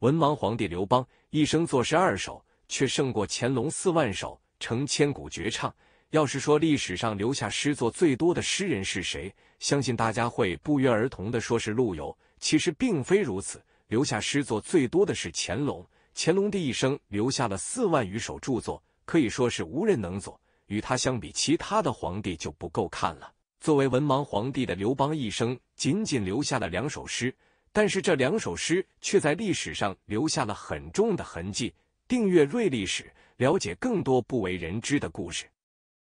文王皇帝刘邦一生作诗二首，却胜过乾隆四万首，成千古绝唱。要是说历史上留下诗作最多的诗人是谁，相信大家会不约而同的说是陆游。其实并非如此，留下诗作最多的是乾隆。乾隆的一生留下了四万余首著作，可以说是无人能做。与他相比，其他的皇帝就不够看了。作为文王皇帝的刘邦，一生仅仅留下了两首诗。但是这两首诗却在历史上留下了很重的痕迹。订阅“瑞历史”，了解更多不为人知的故事。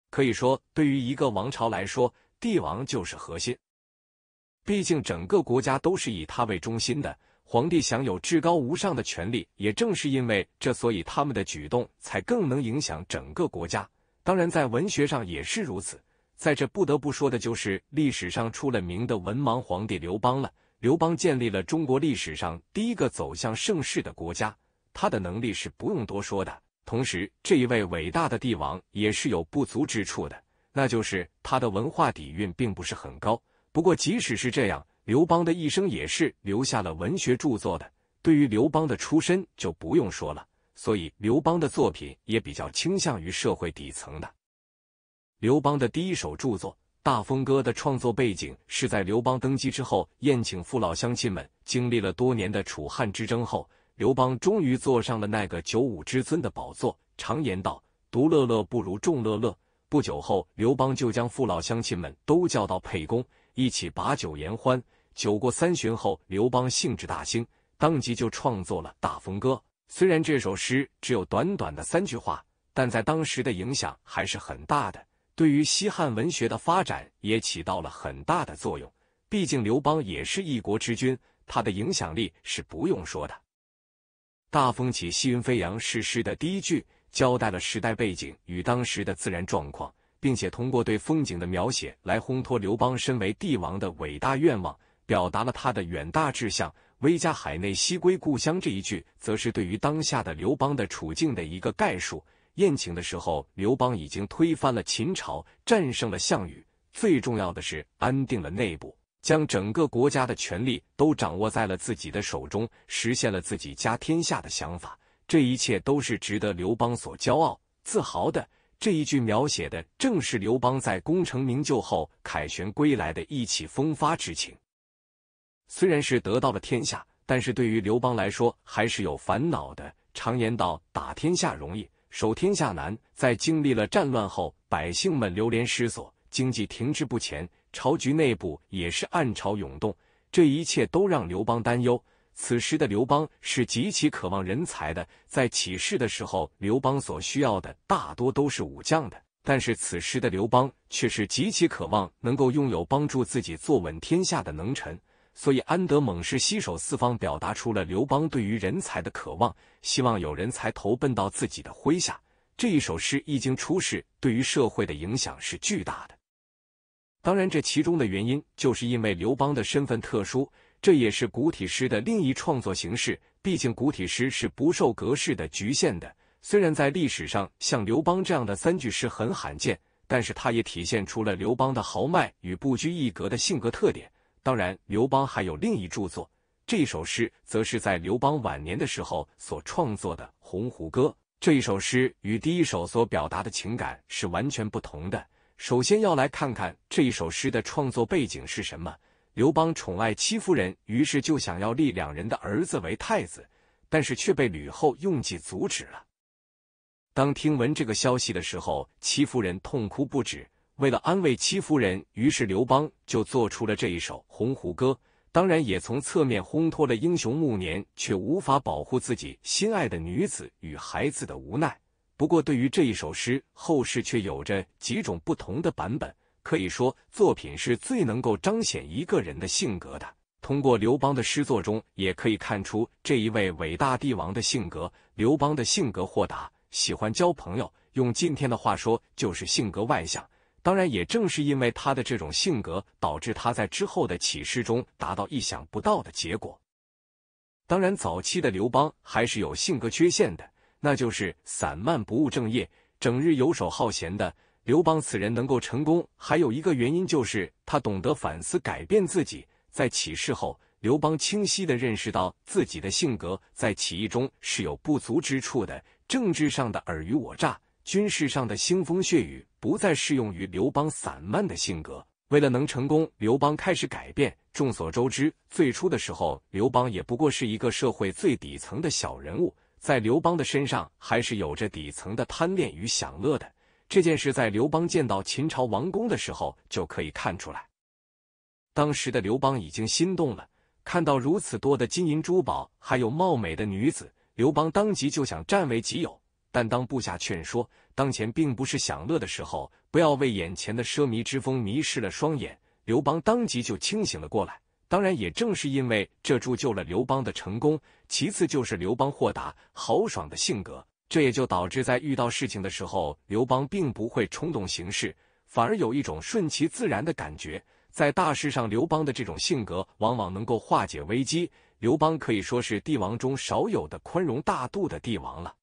可以说，对于一个王朝来说，帝王就是核心，毕竟整个国家都是以他为中心的。皇帝享有至高无上的权利。也正是因为这，所以他们的举动才更能影响整个国家。当然，在文学上也是如此。在这不得不说的就是历史上出了名的文盲皇帝刘邦了。刘邦建立了中国历史上第一个走向盛世的国家，他的能力是不用多说的。同时，这一位伟大的帝王也是有不足之处的，那就是他的文化底蕴并不是很高。不过，即使是这样，刘邦的一生也是留下了文学著作的。对于刘邦的出身就不用说了，所以刘邦的作品也比较倾向于社会底层的。刘邦的第一首著作。大风歌的创作背景是在刘邦登基之后宴请父老乡亲们。经历了多年的楚汉之争后，刘邦终于坐上了那个九五之尊的宝座。常言道，独乐乐不如众乐乐。不久后，刘邦就将父老乡亲们都叫到沛公，一起把酒言欢。酒过三巡后，刘邦兴致大兴，当即就创作了《大风歌》。虽然这首诗只有短短的三句话，但在当时的影响还是很大的。对于西汉文学的发展也起到了很大的作用。毕竟刘邦也是一国之君，他的影响力是不用说的。大风起兮云飞扬，是诗的第一句，交代了时代背景与当时的自然状况，并且通过对风景的描写来烘托刘邦身为帝王的伟大愿望，表达了他的远大志向。威加海内兮归故乡，这一句则是对于当下的刘邦的处境的一个概述。宴请的时候，刘邦已经推翻了秦朝，战胜了项羽，最重要的是安定了内部，将整个国家的权力都掌握在了自己的手中，实现了自己家天下的想法。这一切都是值得刘邦所骄傲、自豪的。这一句描写的正是刘邦在功成名就后凯旋归来的意气风发之情。虽然是得到了天下，但是对于刘邦来说还是有烦恼的。常言道，打天下容易。守天下难，在经历了战乱后，百姓们流连失所，经济停滞不前，朝局内部也是暗潮涌动，这一切都让刘邦担忧。此时的刘邦是极其渴望人才的，在起事的时候，刘邦所需要的大多都是武将的，但是此时的刘邦却是极其渴望能够拥有帮助自己坐稳天下的能臣。所以，安德猛是西首四方，表达出了刘邦对于人才的渴望，希望有人才投奔到自己的麾下。这一首诗一经出世，对于社会的影响是巨大的。当然，这其中的原因就是因为刘邦的身份特殊，这也是古体诗的另一创作形式。毕竟，古体诗是不受格式的局限的。虽然在历史上，像刘邦这样的三句诗很罕见，但是它也体现出了刘邦的豪迈与不拘一格的性格特点。当然，刘邦还有另一著作，这一首诗则是在刘邦晚年的时候所创作的《鸿鹄歌》。这一首诗与第一首所表达的情感是完全不同的。首先要来看看这一首诗的创作背景是什么。刘邦宠爱戚夫人，于是就想要立两人的儿子为太子，但是却被吕后用计阻止了。当听闻这个消息的时候，戚夫人痛哭不止。为了安慰戚夫人，于是刘邦就做出了这一首《鸿鹄歌》，当然也从侧面烘托了英雄暮年却无法保护自己心爱的女子与孩子的无奈。不过，对于这一首诗，后世却有着几种不同的版本。可以说，作品是最能够彰显一个人的性格的。通过刘邦的诗作中，也可以看出这一位伟大帝王的性格。刘邦的性格豁达，喜欢交朋友，用今天的话说，就是性格外向。当然，也正是因为他的这种性格，导致他在之后的起事中达到意想不到的结果。当然，早期的刘邦还是有性格缺陷的，那就是散漫不务正业，整日游手好闲的。刘邦此人能够成功，还有一个原因就是他懂得反思、改变自己。在起事后，刘邦清晰的认识到自己的性格在起义中是有不足之处的，政治上的尔虞我诈。军事上的腥风血雨不再适用于刘邦散漫的性格。为了能成功，刘邦开始改变。众所周知，最初的时候，刘邦也不过是一个社会最底层的小人物，在刘邦的身上还是有着底层的贪恋与享乐的。这件事在刘邦见到秦朝王宫的时候就可以看出来。当时的刘邦已经心动了，看到如此多的金银珠宝，还有貌美的女子，刘邦当即就想占为己有。但当部下劝说当前并不是享乐的时候，不要为眼前的奢靡之风迷失了双眼，刘邦当即就清醒了过来。当然，也正是因为这铸就了刘邦的成功。其次就是刘邦豁达豪爽的性格，这也就导致在遇到事情的时候，刘邦并不会冲动行事，反而有一种顺其自然的感觉。在大事上，刘邦的这种性格往往能够化解危机。刘邦可以说是帝王中少有的宽容大度的帝王了。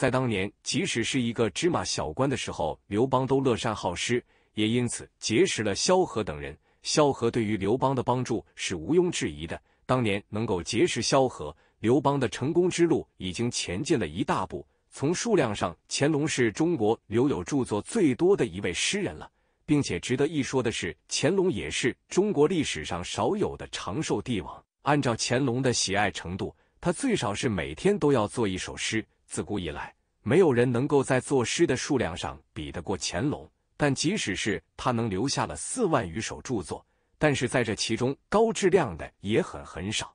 在当年，即使是一个芝麻小官的时候，刘邦都乐善好施，也因此结识了萧何等人。萧何对于刘邦的帮助是毋庸置疑的。当年能够结识萧何，刘邦的成功之路已经前进了一大步。从数量上，乾隆是中国留有著作最多的一位诗人了，并且值得一说的是，乾隆也是中国历史上少有的长寿帝王。按照乾隆的喜爱程度，他最少是每天都要做一首诗。自古以来，没有人能够在作诗的数量上比得过乾隆。但即使是他能留下了四万余首著作，但是在这其中高质量的也很很少。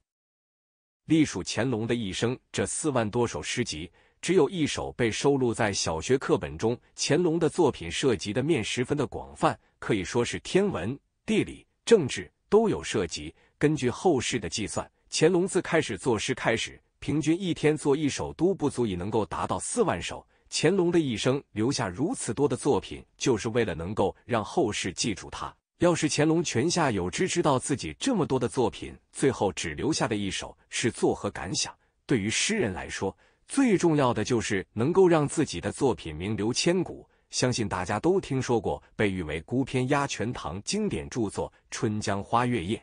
隶属乾隆的一生，这四万多首诗集，只有一首被收录在小学课本中。乾隆的作品涉及的面十分的广泛，可以说是天文、地理、政治都有涉及。根据后世的计算，乾隆自开始作诗开始。平均一天做一首都不足以能够达到四万首。乾隆的一生留下如此多的作品，就是为了能够让后世记住他。要是乾隆泉下有知，知道自己这么多的作品，最后只留下的一首是作何感想？对于诗人来说，最重要的就是能够让自己的作品名留千古。相信大家都听说过被誉为孤篇压全唐经典著作《春江花月夜》。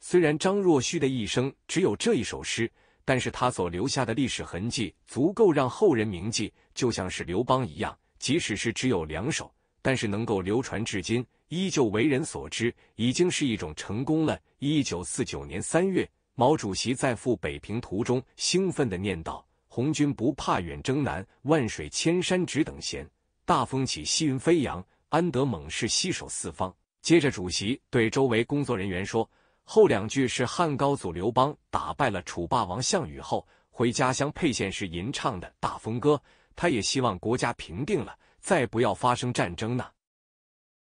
虽然张若虚的一生只有这一首诗。但是他所留下的历史痕迹足够让后人铭记，就像是刘邦一样，即使是只有两首，但是能够流传至今，依旧为人所知，已经是一种成功了。一九四九年三月，毛主席在赴北平途中，兴奋地念道：“红军不怕远征难，万水千山只等闲。大风起兮云飞扬，安得猛士兮守四方？”接着，主席对周围工作人员说。后两句是汉高祖刘邦打败了楚霸王项羽后回家乡沛县时吟唱的《大风歌》，他也希望国家平定了，再不要发生战争呢。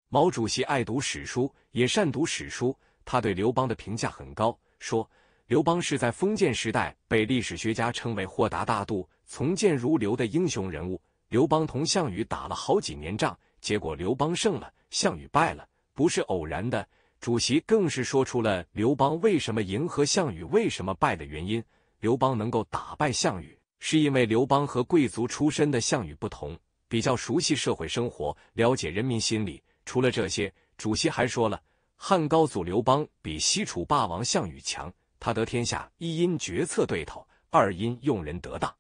毛主席爱读史书，也善读史书，他对刘邦的评价很高，说刘邦是在封建时代被历史学家称为豁达大度、从谏如流的英雄人物。刘邦同项羽打了好几年仗，结果刘邦胜了，项羽败了，不是偶然的。主席更是说出了刘邦为什么迎合项羽为什么败的原因。刘邦能够打败项羽，是因为刘邦和贵族出身的项羽不同，比较熟悉社会生活，了解人民心理。除了这些，主席还说了，汉高祖刘邦比西楚霸王项羽强，他得天下一因决策对头，二因用人得当。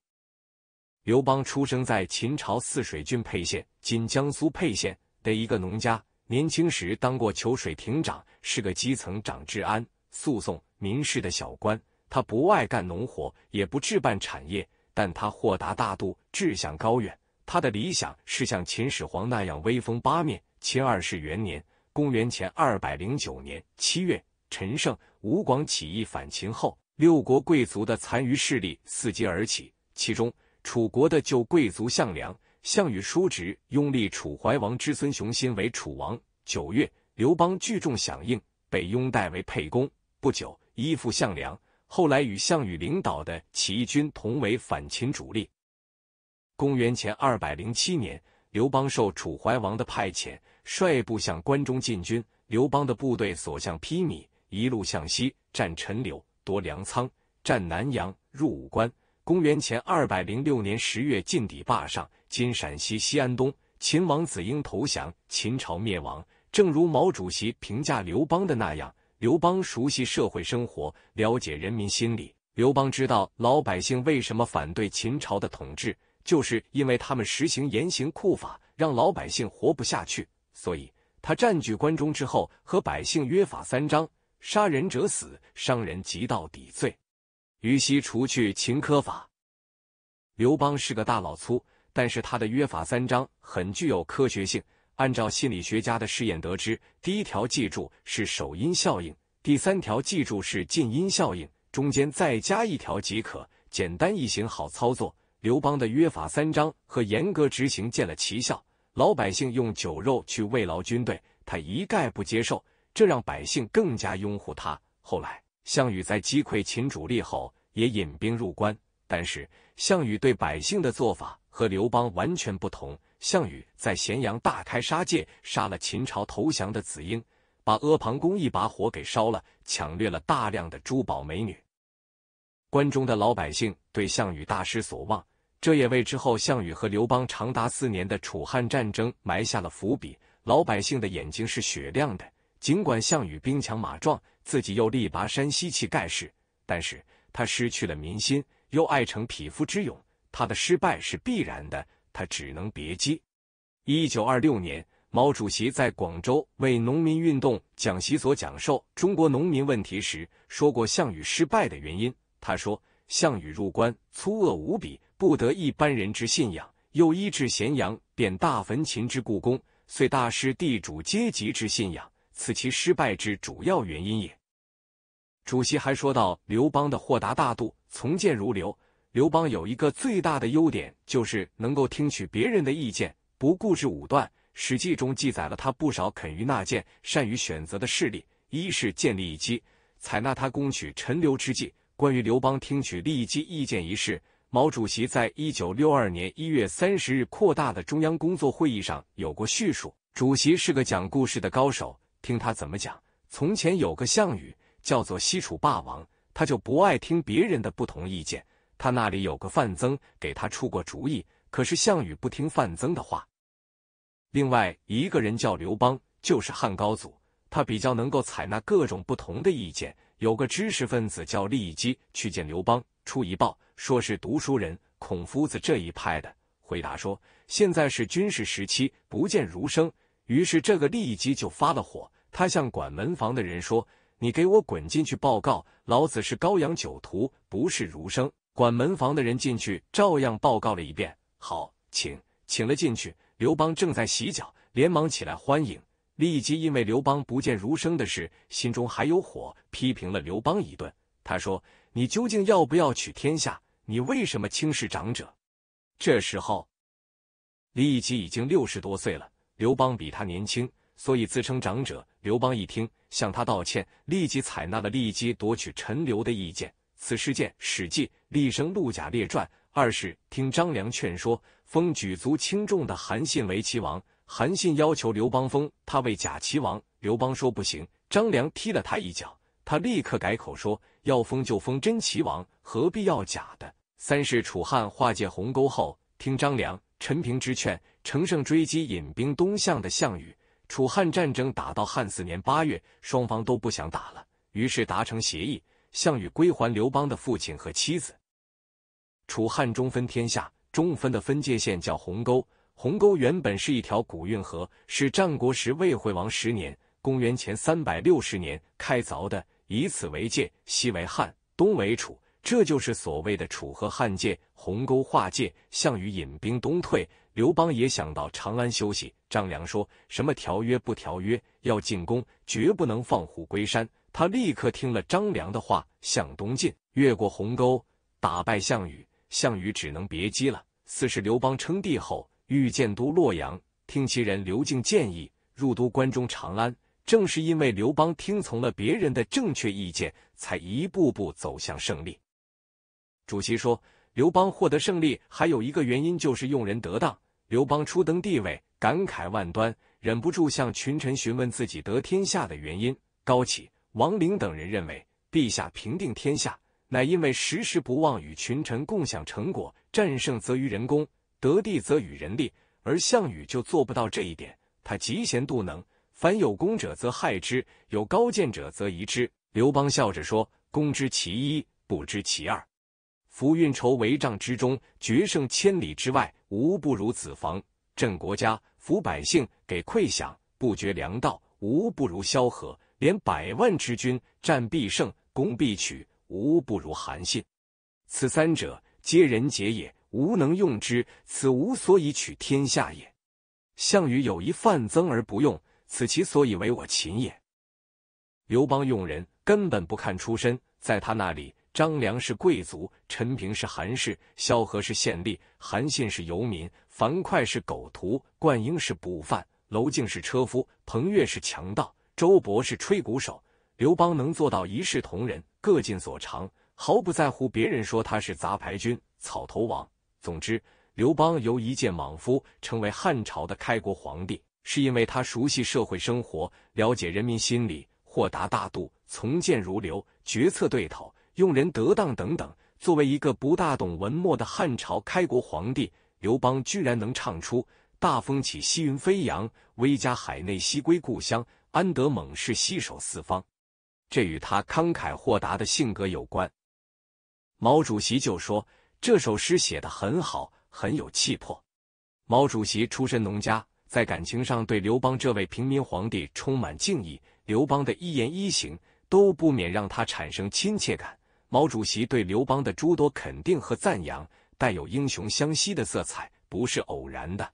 刘邦出生在秦朝泗水郡沛县（今江苏沛县）的一个农家。年轻时当过求水亭长，是个基层长治安、诉讼、民事的小官。他不爱干农活，也不置办产业，但他豁达大度，志向高远。他的理想是像秦始皇那样威风八面。秦二世元年（公元前二百零九年）七月，陈胜、吴广起义反秦后，六国贵族的残余势力伺机而起，其中楚国的旧贵族项梁。项羽叔侄拥立楚怀王之孙熊心为楚王。九月，刘邦聚众响应，被拥戴为沛公。不久，依附项梁，后来与项羽领导的起义军同为反秦主力。公元前二百零七年，刘邦受楚怀王的派遣，率部向关中进军。刘邦的部队所向披靡，一路向西，占陈留，夺粮仓，占南阳，入武关。公元前二百零六年十月，晋抵坝上（今陕西西安东），秦王子婴投降，秦朝灭亡。正如毛主席评价刘邦的那样，刘邦熟悉社会生活，了解人民心理。刘邦知道老百姓为什么反对秦朝的统治，就是因为他们实行严刑酷法，让老百姓活不下去。所以他占据关中之后，和百姓约法三章：杀人者死，伤人及到底罪。于西除去秦科法，刘邦是个大老粗，但是他的约法三章很具有科学性。按照心理学家的试验得知，第一条记住是首因效应，第三条记住是近因效应，中间再加一条即可，简单易行，好操作。刘邦的约法三章和严格执行见了奇效，老百姓用酒肉去慰劳军队，他一概不接受，这让百姓更加拥护他。后来。项羽在击溃秦主力后，也引兵入关。但是，项羽对百姓的做法和刘邦完全不同。项羽在咸阳大开杀戒，杀了秦朝投降的子婴，把阿房宫一把火给烧了，抢掠了大量的珠宝美女。关中的老百姓对项羽大失所望，这也为之后项羽和刘邦长达四年的楚汉战争埋下了伏笔。老百姓的眼睛是雪亮的，尽管项羽兵强马壮。自己又力拔山兮气盖世，但是他失去了民心，又爱逞匹夫之勇，他的失败是必然的，他只能别姬。一九二六年，毛主席在广州为农民运动讲习所讲授《中国农民问题》时，说过项羽失败的原因。他说：“项羽入关，粗恶无比，不得一般人之信仰；又医治咸阳，便大焚秦之故宫，遂大失地主阶级之信仰。”此其失败之主要原因也。主席还说到刘邦的豁达大度、从谏如流。刘邦有一个最大的优点，就是能够听取别人的意见，不固执武断。《史记》中记载了他不少肯于纳谏、善于选择的事例。一是建立一基，采纳他攻取陈留之计。关于刘邦听取立即意见一事，毛主席在一九六二年一月三十日扩大的中央工作会议上有过叙述。主席是个讲故事的高手。听他怎么讲？从前有个项羽，叫做西楚霸王，他就不爱听别人的不同意见。他那里有个范增，给他出过主意，可是项羽不听范增的话。另外一个人叫刘邦，就是汉高祖，他比较能够采纳各种不同的意见。有个知识分子叫利基，去见刘邦，出一报，说是读书人，孔夫子这一派的。回答说：现在是军事时期，不见儒生。于是，这个立即就发了火。他向管门房的人说：“你给我滚进去报告，老子是高阳酒徒，不是儒生。”管门房的人进去，照样报告了一遍。好，请请了进去。刘邦正在洗脚，连忙起来欢迎。立即因为刘邦不见儒生的事，心中还有火，批评了刘邦一顿。他说：“你究竟要不要取天下？你为什么轻视长者？”这时候，立即已经六十多岁了。刘邦比他年轻，所以自称长者。刘邦一听，向他道歉，立即采纳了立即夺取陈留的意见。此事件，《史记·立生陆贾列传》。二是听张良劝说，封举足轻重的韩信为齐王。韩信要求刘邦封他为假齐王，刘邦说不行。张良踢了他一脚，他立刻改口说，要封就封真齐王，何必要假的？三是楚汉划界鸿沟后，听张良、陈平之劝。乘胜追击，引兵东向的项羽，楚汉战争打到汉四年八月，双方都不想打了，于是达成协议：项羽归还刘邦的父亲和妻子，楚汉中分天下。中分的分界线叫鸿沟，鸿沟原本是一条古运河，是战国时魏惠王十年（公元前三百六十年）开凿的。以此为界，西为汉，东为楚，这就是所谓的楚河汉界。鸿沟划界，项羽引兵东退。刘邦也想到长安休息。张良说什么条约不条约，要进攻，绝不能放虎归山。他立刻听了张良的话，向东进，越过鸿沟，打败项羽。项羽只能别姬了。四是刘邦称帝后，欲见都洛阳，听其人刘敬建议，入都关中长安。正是因为刘邦听从了别人的正确意见，才一步步走向胜利。主席说。刘邦获得胜利还有一个原因就是用人得当。刘邦初登帝位，感慨万端，忍不住向群臣询问自己得天下的原因。高启、王陵等人认为，陛下平定天下，乃因为时时不忘与群臣共享成果，战胜则与人功，得地则与人力。而项羽就做不到这一点，他嫉贤妒能，凡有功者则害之，有高见者则疑之。刘邦笑着说：“公知其一，不知其二。”夫运筹帷帐之中，决胜千里之外，无不如子房；镇国家，扶百姓，给馈饷，不绝粮道，无不如萧何；连百万之军，战必胜，攻必取，无不如韩信。此三者，皆人杰也，无能用之，此无所以取天下也。项羽有一范增而不用，此其所以为我秦也。刘邦用人根本不看出身，在他那里。张良是贵族，陈平是韩氏，萧何是县吏，韩信是游民，樊哙是狗徒，灌婴是捕犯，娄敬是车夫，彭越是强盗，周勃是吹鼓手。刘邦能做到一视同仁，各尽所长，毫不在乎别人说他是杂牌军、草头王。总之，刘邦由一介莽夫成为汉朝的开国皇帝，是因为他熟悉社会生活，了解人民心理，豁达大度，从谏如流，决策对头。用人得当等等，作为一个不大懂文墨的汉朝开国皇帝刘邦，居然能唱出“大风起兮云飞扬，威加海内兮归故乡，安得猛士兮守四方”，这与他慷慨豁达的性格有关。毛主席就说这首诗写得很好，很有气魄。毛主席出身农家，在感情上对刘邦这位平民皇帝充满敬意，刘邦的一言一行都不免让他产生亲切感。毛主席对刘邦的诸多肯定和赞扬，带有英雄相惜的色彩，不是偶然的。